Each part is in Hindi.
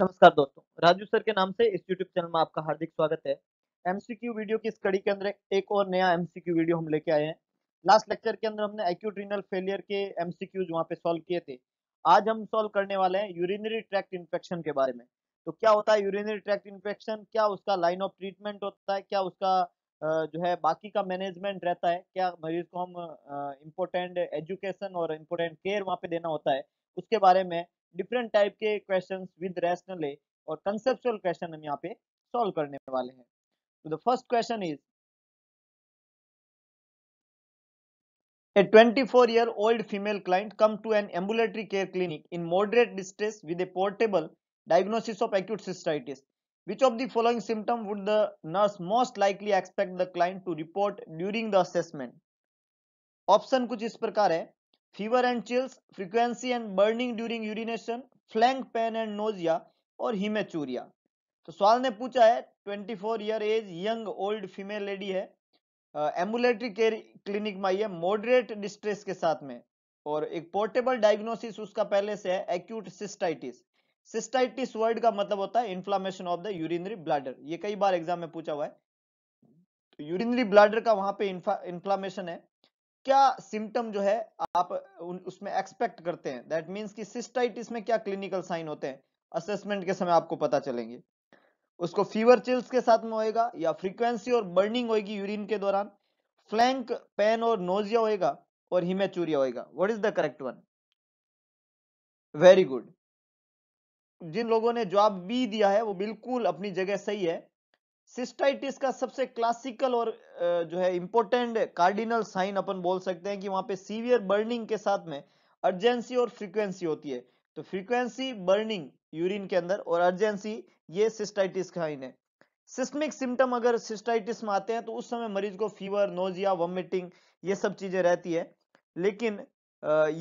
नमस्कार दोस्तों राजू सर के नाम से इस यूट्यूब चैनल में आपका हार्दिक स्वागत है एमसीक्यू वीडियो की कड़ी के अंदर एक और नया एमसीक्यू वीडियो हम लेके आए हैं लास्ट लेक्चर के अंदर हमने एक्यूट फेलियर के एमसीक्यूज वहां पे सॉल्व किए थे आज हम सॉल्व करने वाले हैं यूरिनरी ट्रैक्ट इन्फेक्शन के बारे में तो क्या होता है यूरिनरी ट्रैक्ट इन्फेक्शन क्या उसका लाइन ऑफ ट्रीटमेंट होता है क्या उसका जो है बाकी का मैनेजमेंट रहता है क्या मरीज को हम इम्पोर्टेंट एजुकेशन और इम्पोर्टेंट केयर वहाँ पे देना होता है उसके बारे में डिफरेंट टाइप के क्वेश्चन विद रैशनल है और कंसेप्चुअल क्वेश्चन हम यहाँ पे सॉल्व करने वाले हैं तो the first question is A 24 year old female client come to an ambulatory care clinic in moderate distress with a portable diagnosis of acute cystitis. Which of the following symptom would the nurse most likely expect the client to report during the assessment? Option कुछ इस प्रकार है fever and chills frequency and burning during urination flank pain and nausea और हिमेचूरिया तो सवाल ने पूछा है 24 year age young old female lady है एम्बुलेटरी केयर क्लिनिक में आई है मॉडरेट डिस्ट्रेस के साथ में और एक पोर्टेबल डायग्नोसिस उसका पहले से है एक्यूट सिस्टाइटिस सिस्टाइटिस वर्ड का मतलब होता है inflammation of the urinary bladder ये कई बार एग्जाम में पूछा हुआ है तो यूरिनरी ब्लैडर का वहां पे इन्फ्लामेशन है क्या सिम्टम जो है आप उसमें एक्सपेक्ट करते हैं दैट मीन्स कि सिस्टाइटिस में क्या क्लिनिकल साइन होते हैं असेसमेंट के समय आपको पता चलेंगे उसको फीवर चिल्स के साथ में होएगा या फ्रीक्वेंसी और बर्निंग होएगी यूरिन के दौरान फ्लैंक पेन और नोजिया होएगा और हिमेचूरिया होएगा what is the correct one very good जिन लोगों ने जवाब बी दिया है वो बिल्कुल अपनी जगह सही है सिस्टाइटिस का सबसे क्लासिकल और जो है इंपॉर्टेंट कार्डिनल साइन अपन बोल सकते हैं कि वहां पे सीवियर बर्निंग के साथ में अर्जेंसी और फ्रीक्वेंसी होती है तो फ्रीक्वेंसी बर्निंग यूरिन के अंदर और अर्जेंसी ये सिस्टाइटिस का साइन है सिस्मिक सिम्टम अगर सिस्टाइटिस में आते हैं तो उस समय मरीज को फीवर नोजिया वॉमिटिंग ये सब चीजें रहती है लेकिन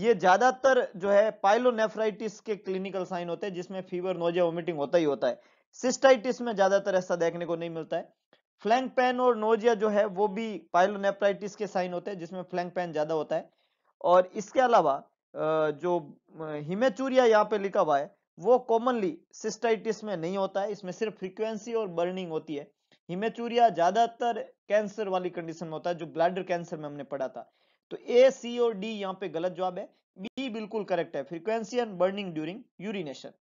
ये ज्यादातर जो है पाइलोनेफ्राइटिस के क्लिनिकल साइन होते हैं जिसमें फीवर नोजिया वॉमिटिंग होता ही होता है सिस्टाइटिस में ज्यादातर ऐसा देखने को नहीं मिलता है फ्लैंक पेन और नोजिया जो है वो भी पाइलोनेफ्राइटिस के साइन होते हैं जिसमें फ्लैंक पेन ज्यादा होता है और इसके अलावा जो हिमेचूरिया यहाँ पे लिखा हुआ है वो कॉमनली सिस्टाइटिस में नहीं होता है इसमें सिर्फ फ्रीक्वेंसी और बर्निंग होती है हिमेचूरिया ज्यादातर कैंसर वाली कंडीशन में होता है जो ब्लैडर कैंसर में हमने पढ़ा था तो ए सी और डी यहाँ पे गलत जवाब है बी बिल्कुल करेक्ट है frequency and burning during urination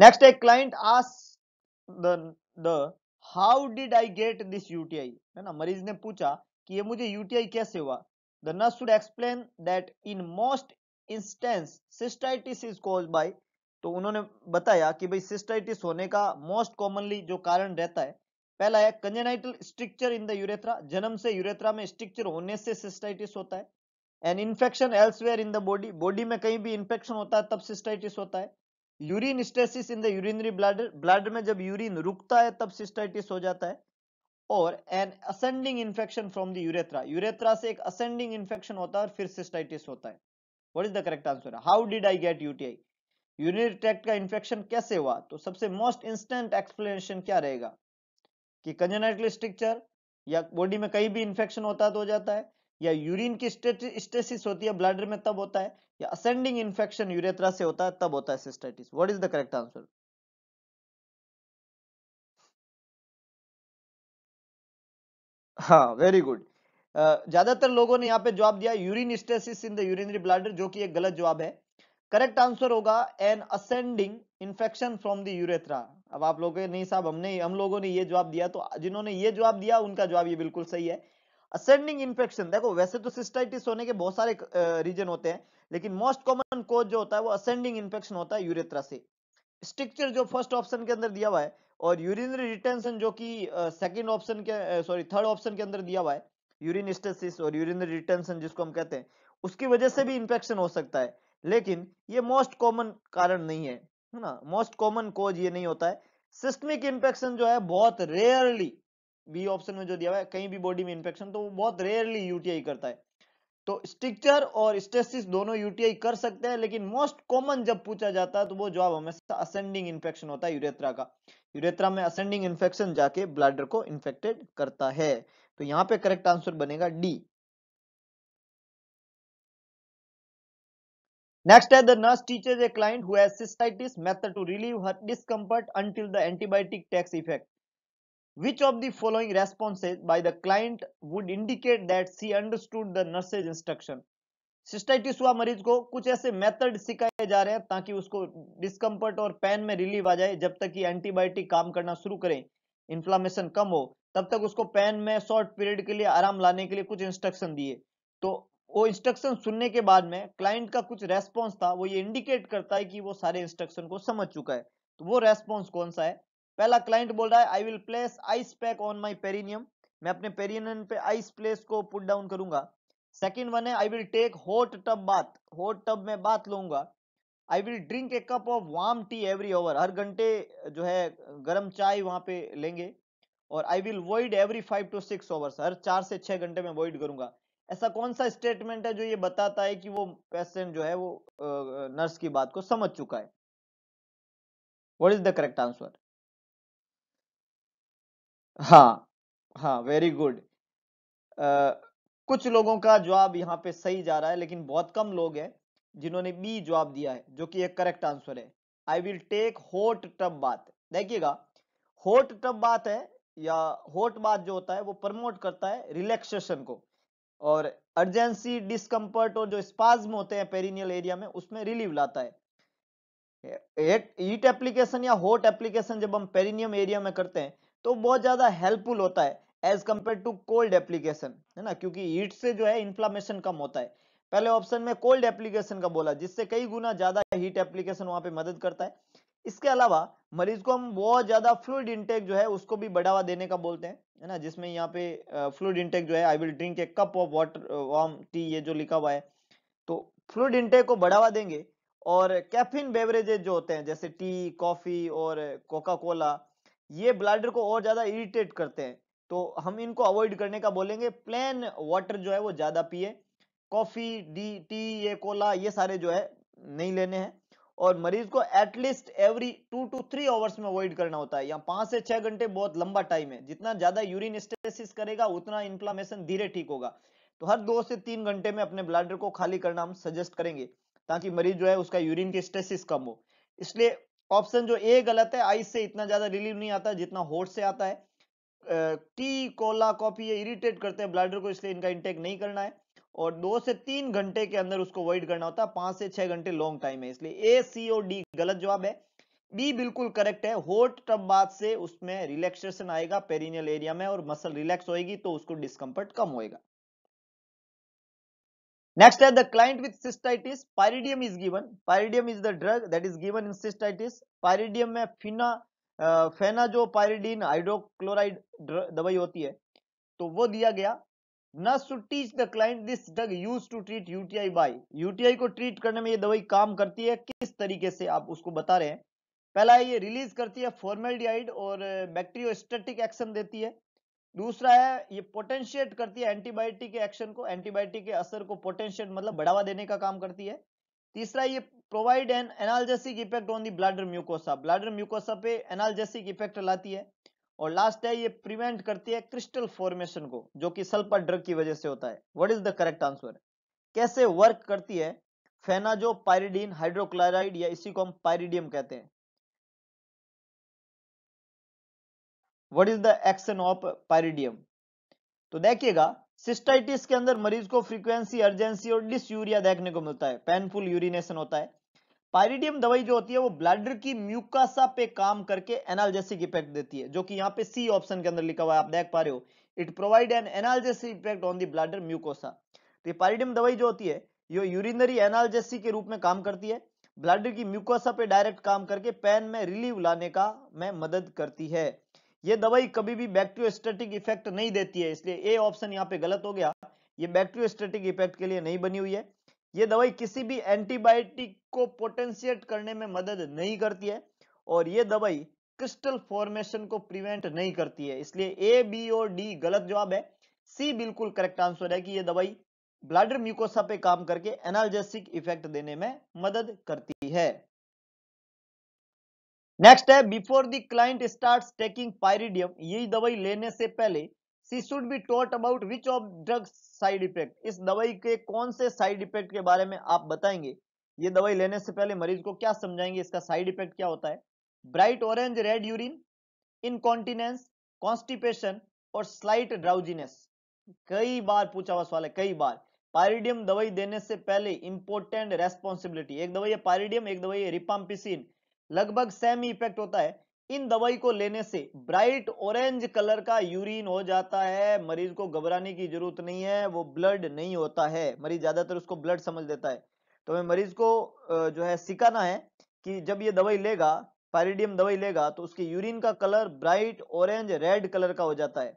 next a client asks the the how did I get this UTI है ना मरीज ने पूछा कि ये मुझे यूटीआई कैसे हुआ the nurse should explain that in most instance cystitis is caused by तो उन्होंने बताया कि भाई सिस्टाइटिस होने का मोस्ट कॉमनली जो कारण रहता है पहला है congenital stricture in the urethra जन्म से यूरेथ्रा में स्ट्रिक्चर होने से सिस्टाइटिस होता है and infection elsewhere in the body body में कहीं भी इन्फेक्शन होता है तब सिस्टाइटिस होता है urine stasis in the urinary bladder bladder में जब यूरिन रुकता है तब सिस्टाइटिस हो जाता है और an ascending infection from the urethra urethra से एक असेंडिंग इन्फेक्शन होता है और फिर सिस्टाइटिस होता है what is the correct answer how did I get UTI urinary tract का इन्फेक्शन कैसे हुआ तो सबसे मोस्ट इंस्टेंट एक्सप्लेनेशन क्या रहेगा कि कंजेनाइटल स्ट्रक्चर या बॉडी में कहीं भी इन्फेक्शन होता है तो हो जाता है या यूरिन की स्टेसिस होती है ब्लैडर में तब होता है या असेंडिंग इन्फेक्शन यूरेथ्रा से होता है तब होता है cystitis what is the correct answer हाँ वेरी गुड uh, ज्यादातर लोगों ने यहाँ पे जवाब दिया urine stasis in the urinary bladder जो कि एक गलत जवाब है करेक्ट आंसर होगा an ascending infection from the urethra अब आप लोगों नहीं साहब हमने हम लोगों ने ये जवाब दिया तो जिन्होंने ये जवाब दिया उनका जवाब ये बिल्कुल सही है असेंडिंग इन्फेक्शन देखो वैसे तो सिस्टाइटिस होने के बहुत सारे रीजन होते हैं लेकिन मोस्ट कॉमन कोज जो होता है वो असेंडिंग इन्फेक्शन होता है यूरेथ्रा से स्ट्रिक्चर जो फर्स्ट ऑप्शन के अंदर दिया हुआ है और यूरिनरी रिटेंशन जो कि सेकंड ऑप्शन के सॉरी थर्ड ऑप्शन के अंदर दिया हुआ है यूरिन स्टेसिस और यूरिनरी रिटेंशन जिसको हम कहते हैं उसकी वजह से भी इन्फेक्शन हो सकता है लेकिन ये मोस्ट कॉमन कारण नहीं है है ना मोस्ट कॉमन कोज ये नहीं होता है सिस्टमिक इन्फेक्शन जो है बहुत रेयरली बी ऑप्शन में जो दिया हुआ है कहीं भी बॉडी में इन्फेक्शन तो वो बहुत रेयरली यूटीआई करता है तो स्टिक्चर और स्टेसिस दोनों यूटीआई कर सकते हैं लेकिन मोस्ट कॉमन जब पूछा जाता है तो वो जवाब हमेशा असेंडिंग इन्फेक्शन होता है यूरेथ्रा का यूरेथ्रा में असेंडिंग इन्फेक्शन जाके ब्लैडर को इन्फेक्टेड करता है तो यहाँ पे करेक्ट आंसर बनेगा डी नेक्स्ट है the nurse teachers a client who has cystitis method to relieve her discomfort until the antibiotic takes effect Which of the following responses by the client would indicate that she understood the nurse's instruction? Cystitis हुआ मरीज को कुछ ऐसे मेथड सिखाए जा रहे हैं ताकि उसको डिस्कम्फर्ट और पेन में रिलीव आ जाए जब तक कि एंटीबायोटिक काम करना शुरू करें इन्फ्लामेशन कम हो तब तक उसको पेन में शॉर्ट पीरियड के लिए आराम लाने के लिए कुछ इंस्ट्रक्शन दिए तो वो इंस्ट्रक्शन सुनने के बाद में क्लाइंट का कुछ रेस्पॉन्स था वो ये इंडिकेट करता है कि वो सारे इंस्ट्रक्शन को समझ चुका है तो वो रेस्पॉन्स कौन सा है पहला क्लाइंट बोल रहा है I will place ice pack on my perineum मैं अपने पेरिनियम पे आइस प्लेस को पुट डाउन करूंगा सेकेंड वन है I will take hot tub bath hot tub में बाथ लूंगा I will drink a cup of warm tea every hour हर घंटे जो है गर्म चाय वहां पे लेंगे और I will void every five to six hour हर चार से छह घंटे में वॉइड करूंगा ऐसा कौन सा स्टेटमेंट है जो ये बताता है कि वो पेशेंट जो है वो नर्स की बात को समझ चुका है what is the correct answer हाँ, हाँ, वेरी गुड। uh, कुछ लोगों का जवाब यहाँ पे सही जा रहा है लेकिन बहुत कम लोग हैं जिन्होंने बी जवाब दिया है जो कि एक करेक्ट आंसर है। I will take hot tub bath देखिएगा होट टब बात है या होट बात जो होता है वो प्रमोट करता है रिलैक्सेशन को और अर्जेंसी डिस्कम्फर्ट और जो स्पाज्म होते हैं पेरिनियल एरिया में उसमें रिलीव लाता है हीट एप्लीकेशन या हॉट एप्लीकेशन जब हम पेरिनियम एरिया में करते हैं तो बहुत ज्यादा हेल्पफुल होता है as compared to cold application है ना क्योंकि हीट से जो है इन्फ्लामेशन कम होता है पहले ऑप्शन में कोल्ड एप्लीकेशन का बोला जिससे कई गुना ज्यादा हीट एप्लीकेशन वहां पे मदद करता है इसके अलावा मरीज को हम बहुत ज्यादा फ्लूड इंटेक जो है उसको भी बढ़ावा देने का बोलते हैं है ना जिसमें यहाँ पे फ्लूड इंटेक जो है I will drink a cup of water warm tea ये जो लिखा हुआ है तो फ्लूड इंटेक को बढ़ावा देंगे और कैफिन बेवरेजेज जो होते हैं जैसे टी कॉफी और कोका कोला ये ब्लाडर को और ज्यादा इरिटेट करते हैं तो हम इनको अवॉइड करने का बोलेंगे प्लेन वाटर जो है वो ज्यादा पिए कॉफी डी टी ये कोला ये सारे जो है नहीं लेने हैं और मरीज को at least every two two three hours में अवॉइड करना होता है या पांच से छह घंटे बहुत लंबा टाइम है जितना ज्यादा यूरिन स्टेसिस करेगा उतना इन्फ्लामेशन धीरे ठीक होगा तो हर दो से तीन घंटे में अपने ब्लाडर को खाली करना हम सजेस्ट करेंगे ताकि मरीज जो है उसका यूरिन की स्टेसिस कम हो इसलिए ऑप्शन जो ए गलत है आइस से इतना ज्यादा रिलीव नहीं आता जितना होट से आता है टी कोला कॉफी ये इरिटेट करते हैं ब्लैडर को इसलिए इनका इंटेक नहीं करना है और दो से तीन घंटे के अंदर उसको अवॉइड करना होता है पांच से छह घंटे लॉन्ग टाइम है इसलिए ए सी और डी गलत जवाब है बी बिल्कुल करेक्ट है होट टब बात से उसमें रिलैक्सेशन आएगा पेरिनियल एरिया में और मसल रिलैक्स होएगी तो उसको डिस्कम्फर्ट कम होएगा Next are uh, the client with cystitis. Pyridium is given. Pyridium is the drug that is given in cystitis. Pyridium में फिना फेनाजोपायरिडीन हाइड्रोक्लोराइड दवाई होती है तो वो दिया गया nurse to teach the client this drug use to treat UTI by UTI को ट्रीट करने में ये दवाई काम करती है किस तरीके से आप उसको बता रहे हैं पहला ये रिलीज करती है फॉर्मेल्डिहाइड और बैक्टीरियोस्टेटिक uh, एक्शन देती है दूसरा है ये पोटेंशिएट करती है एंटीबायोटिक के एक्शन को एंटीबायोटिक के असर को पोटेंशिएट मतलब बढ़ावा देने का काम करती है तीसरा ये provide an analgesic effect on the bladder mucosa bladder mucosa पे एनाल्जेसिक इफेक्ट लाती है और लास्ट है ये प्रिवेंट करती है क्रिस्टल फॉर्मेशन को जो कि सल्फर ड्रग की वजह से होता है what is the correct answer कैसे वर्क करती है फेनाजो पायरिडीन हाइड्रोक्लोराइड या इसी को हम पायरिडियम कहते हैं what is the action of Pyridium तो देखिएगा सिस्टाइटिस के अंदर मरीज को फ्रीक्वेंसी अर्जेंसी और यूरिया देखने को मिलता है पेनफुल यूरिनेशन होता है पायरिडियम दवाई जो होती है वो ब्लैडर की म्यूकासा पे काम करके एनालजेसिक इफेक्ट देती है जो कि यहाँ पे सी ऑप्शन के अंदर लिखा हुआ है आप देख पा रहे हो it provide an analgesic effect on the bladder mucosa तो ये पायरिडियम दवाई जो होती है ये यूरिनरी एनालजेसी के रूप में काम करती है ब्लैडर की म्यूकोसा पे डायरेक्ट काम करके पेन में रिलीव लाने का में मदद करती है ये दवाई कभी भी बैक्टीरियोस्टेटिक इफेक्ट नहीं देती है इसलिए ए ऑप्शन यहाँ पे गलत हो गया ये बैक्टीरियोस्टेटिक इफेक्ट के लिए नहीं बनी हुई है ये दवाई किसी भी एंटीबायोटिक को पोटेंशिएट करने में मदद नहीं करती है और ये दवाई क्रिस्टल फॉर्मेशन को प्रिवेंट नहीं करती है इसलिए ए बी और डी गलत जवाब है सी बिल्कुल करेक्ट आंसर है कि यह दवाई ब्लाडर म्यूकोसा पे काम करके एनाल्जेसिक इफेक्ट देने में मदद करती है नेक्स्ट है before the client start taking Pyridium ये दवाई लेने से पहले she should be taught about which of drug side effect इस दवाई के कौन से साइड इफेक्ट के बारे में आप बताएंगे ये दवाई लेने से पहले मरीज को क्या समझाएंगे इसका साइड इफेक्ट क्या होता है bright orange red urine incontinence constipation और स्लाइट ड्राउजीनेस कई बार पूछा हुआ सवाल है कई बार पायरिडियम दवाई देने से पहले इंपोर्टेंट रेस्पॉन्सिबिलिटी एक दवाई है पायरिडियम एक दवाई है रिपाम्पिसिन लगभग सेम इफेक्ट होता है इन दवाई को लेने से ब्राइट ऑरेंज कलर का यूरिन हो जाता है मरीज को घबराने की जरूरत नहीं है वो ब्लड नहीं होता है मरीज ज्यादातर उसको ब्लड समझ देता है तो हमें मरीज को जो है सिखाना है कि जब ये दवाई लेगा पैरिडियम दवाई लेगा तो उसके यूरिन का colour bright orange red colour का हो जाता है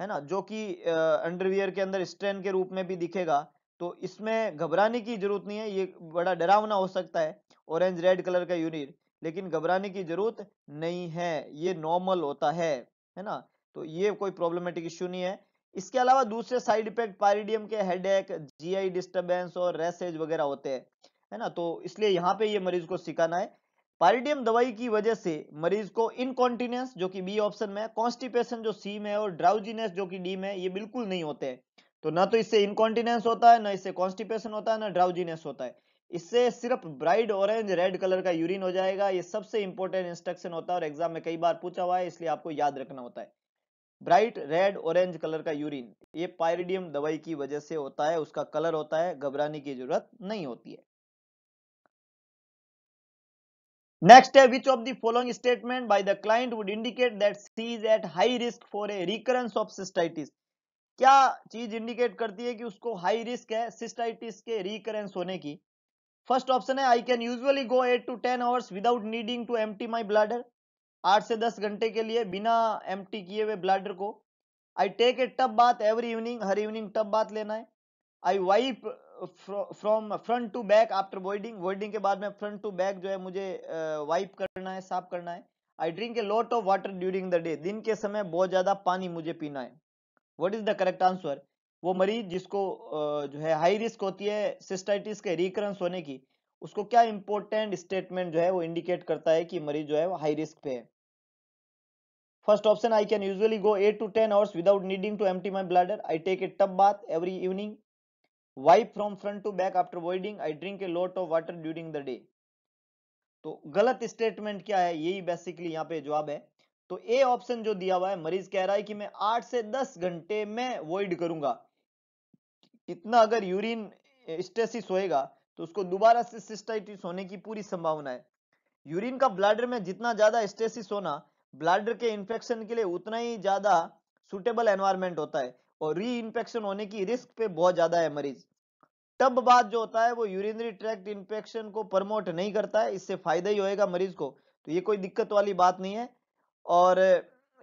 है ना जो कि अंडरवियर के अंदर स्ट्रेन के रूप में भी दिखेगा तो इसमें घबराने की जरूरत नहीं है ये बड़ा डरावना हो सकता है ऑरेंज रेड कलर का यूरिन लेकिन घबराने की जरूरत नहीं है ये नॉर्मल होता है है ना तो ये कोई प्रॉब्लमेटिक इश्यू नहीं है इसके अलावा दूसरे साइड इफेक्ट पायरिडियम के हेड जीआई डिस्टर्बेंस और रेसेज वगैरह होते हैं है ना तो इसलिए यहाँ पे ये मरीज को सिखाना है पायरिडियम दवाई की वजह से मरीज को इनकॉन्टिनेंस जो कि बी ऑप्शन में कॉन्स्टिपेशन जो सी में और ड्राउजीनेस जो कि डी में ये बिल्कुल नहीं होते हैं तो ना तो इससे इनकॉन्टिनेंस होता है ना इससे कॉन्स्टिपेशन होता है ना ड्राउजीनेस होता है इससे सिर्फ ब्राइट ऑरेंज रेड कलर का यूरिन हो जाएगा ये सबसे इंपॉर्टेंट इंस्ट्रक्शन होता है और एग्जाम में कई बार पूछा हुआ है इसलिए आपको याद रखना होता है ब्राइट रेड ऑरेंज कलर का यूरिन ये पायरिडियम दवाई की वजह से होता है उसका कलर होता है घबराने की जरूरत नहीं होती है नेक्स्ट है which of the following statement by the client would indicate that she is at high risk for a recurrence of cystitis क्या चीज इंडिकेट करती है कि उसको हाई रिस्क है सिस्टाइटिस के रिकरेंस होने की फर्स्ट ऑप्शन है I can usually go eight to ten hours without needing to empty my bladder आठ से दस घंटे के लिए बिना एम टी किए हुए ब्लाडर को I take a tub bath every evening हर इवनिंग टब बाथ लेना है I wipe from front to back after voiding voiding के बाद में फ्रंट टू बैक जो है मुझे वाइप करना है साफ करना है I drink a lot of water during the day दिन के समय बहुत ज्यादा पानी मुझे पीना है what is the correct answer वो मरीज जिसको जो है हाई रिस्क होती है सिस्टाइटिस के रिकरेंस होने की उसको क्या इंपॉर्टेंट स्टेटमेंट जो है वो इंडिकेट करता है कि मरीज जो है वो हाई रिस्क पे है first option I can usually go eight to ten hours without needing to empty my bladder I take a tub bath every evening wipe from front to back after voiding I drink a lot of water during the day तो गलत स्टेटमेंट क्या है यही बेसिकली यहाँ पे जवाब है तो ए ऑप्शन जो दिया हुआ है मरीज कह रहा है कि मैं आठ से दस घंटे में वॉइड करूंगा इतना अगर यूरिन स्टेसिस होएगा तो उसको दोबारा से सिस्टाइटिस होने की पूरी संभावना है यूरिन का ब्लैडर में जितना ज्यादा स्टेसिस होना ब्लैडर के इन्फेक्शन के लिए उतना ही ज्यादा सुटेबल एनवायरमेंट होता है और री इन्फेक्शन होने की रिस्क पे बहुत ज्यादा है मरीज तब बात जो होता है वो यूरिनरी ट्रैक्ट इन्फेक्शन को प्रमोट नहीं करता है इससे फायदा ही होएगा मरीज को तो ये कोई दिक्कत वाली बात नहीं है और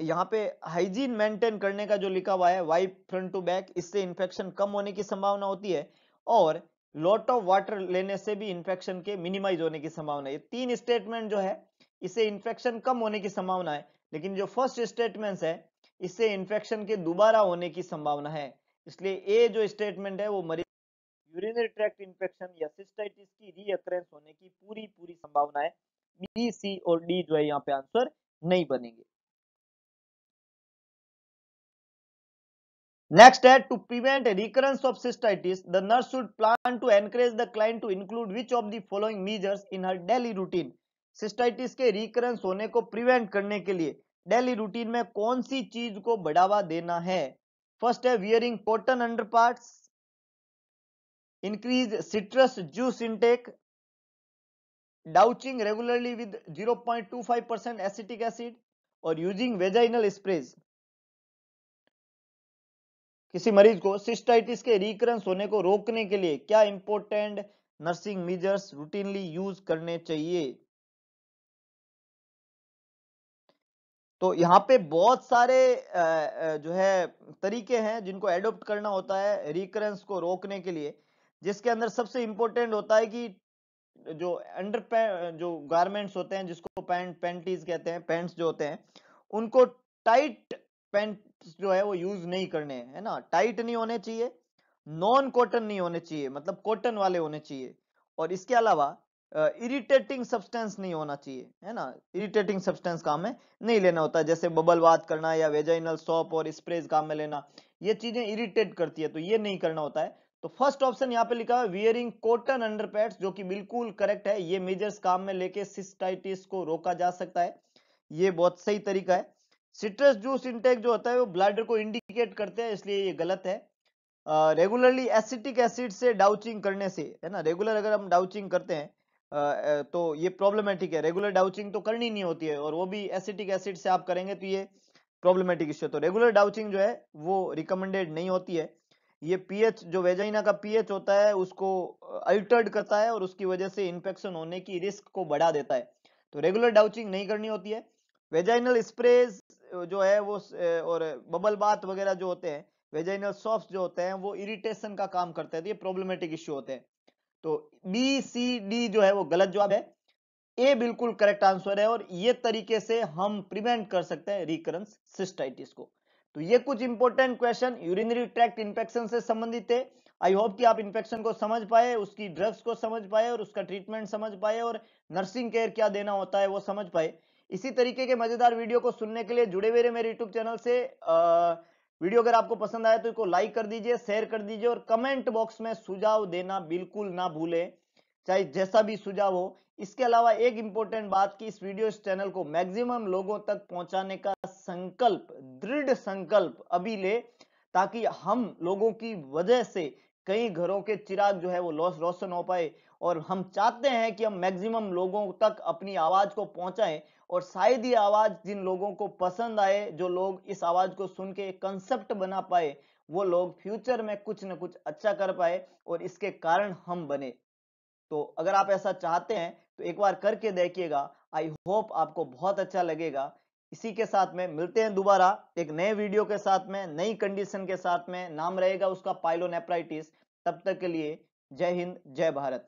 यहाँ पे हाइजीन मेंटेन करने का जो लिखा हुआ है वाइप फ्रंट टू बैक इससे इन्फेक्शन कम होने की संभावना होती है और लॉट ऑफ वाटर लेने से भी इन्फेक्शन के मिनिमाइज होने की संभावना ये तीन स्टेटमेंट जो है इससे इन्फेक्शन कम होने की संभावना है लेकिन जो फर्स्ट स्टेटमेंट है इससे इन्फेक्शन के दोबारा होने की संभावना है इसलिए ए जो स्टेटमेंट है वो मरीज यूरिनरी ट्रैक्ट इन्फेक्शन या सिस्टाइटिस की रीअक्रेंस होने की पूरी पूरी संभावना है बी सी और डी जो है यहाँ पे आंसर नहीं बनेंगे Next है to prevent recurrence of cystitis, the nurse should plan to encourage the client to include which of the following measures in her daily routine. Cystitis के रिकरेंस होने को प्रिवेंट करने के लिए डेली रूटीन में कौन सी चीज को बढ़ावा देना है फर्स्ट है wearing cotton underpants increase citrus juice intake douching regularly with 0.25 percent acetic acid और यूजिंग वेजाइनल स्प्रेज किसी मरीज को सिस्टाइटिस के रिकरेंस होने को रोकने के लिए क्या important nursing measures routinely use करने चाहिए तो यहाँ पे बहुत सारे जो है तरीके हैं जिनको एडोप्ट करना होता है रिकरेंस को रोकने के लिए जिसके अंदर सबसे इंपॉर्टेंट होता है कि जो अंडर जो गारमेंट्स होते हैं जिसको पैंट पैंटीज कहते हैं पैंट्स जो होते हैं उनको टाइट पैंट जो है वो यूज नहीं करने है ना टाइट नहीं होने चाहिए नॉन कॉटन नहीं होने चाहिए मतलब कॉटन वाले होने चाहिए और इसके अलावा इरिटेटिंग uh, सब्सटेंस नहीं होना चाहिए है ना इरिटेटिंग सब्सटेंस काम में नहीं लेना होता जैसे बबल बात करना या वेजाइनल सॉप और स्प्रेज काम में लेना ये चीजें इरिटेट करती है तो ये नहीं करना होता है तो फर्स्ट ऑप्शन यहाँ पे लिखा है वियरिंग कॉटन अंडर जो कि बिल्कुल करेक्ट है ये मेजर्स काम में लेके सिस्टाइटिस को रोका जा सकता है ये बहुत सही तरीका है सिट्रस जूस इंटेक जो होता है वो ब्लड को इंडिकेट करते हैं इसलिए ये गलत है रेगुलरली एसिटिक एसिड से डाउचिंग करने से है ना रेगुलर अगर हम डाउचिंग करते हैं तो ये प्रॉब्लमेटिक है रेगुलर डाउचिंग तो करनी नहीं होती है और वो भी एसिटिक एसिड से आप करेंगे तो ये प्रॉब्लमेटिक इश्यू तो रेगुलर डाउचिंग जो है वो रिकमेंडेड नहीं होती है ये पीएच जो वेजाइना का पीएच होता है उसको अल्टर्ड करता है और उसकी वजह से इन्फेक्शन होने की रिस्क को बढ़ा देता है तो रेगुलर डाउचिंग नहीं करनी होती है वेजाइनल स्प्रेज जो है वो और बबल बात वगैरह जो होते हैं वेजाइनल सॉफ्ट जो होते हैं वो इरिटेशन का काम करते हैं तो ये प्रॉब्लमेटिक इश्यू होते हैं तो बी सी डी जो है वो गलत जवाब है ए बिल्कुल करेक्ट आंसर है और ये तरीके से हम प्रिवेंट कर सकते हैं रिकरेंस सिस्टाइटिस को तो ये कुछ important question urinary tract infection से संबंधित है आई होप कि आप इन्फेक्शन को समझ पाए उसकी ड्रग्स को समझ पाए और उसका ट्रीटमेंट समझ पाए और नर्सिंग केयर क्या देना होता है वो समझ पाए इसी तरीके के मजेदार वीडियो को सुनने के लिए जुड़े हुए मेरे यूट्यूब चैनल से आ, वीडियो अगर आपको पसंद आया तो इसको लाइक कर दीजिए शेयर कर दीजिए और कमेंट बॉक्स में सुझाव देना बिल्कुल ना भूले चाहे जैसा भी सुझाव हो इसके अलावा एक इंपॉर्टेंट बात की इस वीडियो इस चैनल को मैक्सिमम लोगों तक पहुंचाने का संकल्प दृढ़ संकल्प अभी ले ताकि हम लोगों की वजह से कई घरों के चिराग जो है वो लॉस रोशन हो पाए और हम चाहते हैं कि हम मैक्सिमम लोगों तक अपनी आवाज को पहुंचाएं और शायद ये आवाज जिन लोगों को पसंद आए जो लोग इस आवाज को सुन के कंसेप्ट बना पाए वो लोग फ्यूचर में कुछ ना कुछ अच्छा कर पाए और इसके कारण हम बने तो अगर आप ऐसा चाहते हैं तो एक बार करके देखिएगा आई होप आपको बहुत अच्छा लगेगा इसी के साथ में मिलते हैं दोबारा एक नए वीडियो के साथ में नई कंडीशन के साथ में नाम रहेगा उसका पाइलोनेप्राइटिस तब तक के लिए जय हिंद जय भारत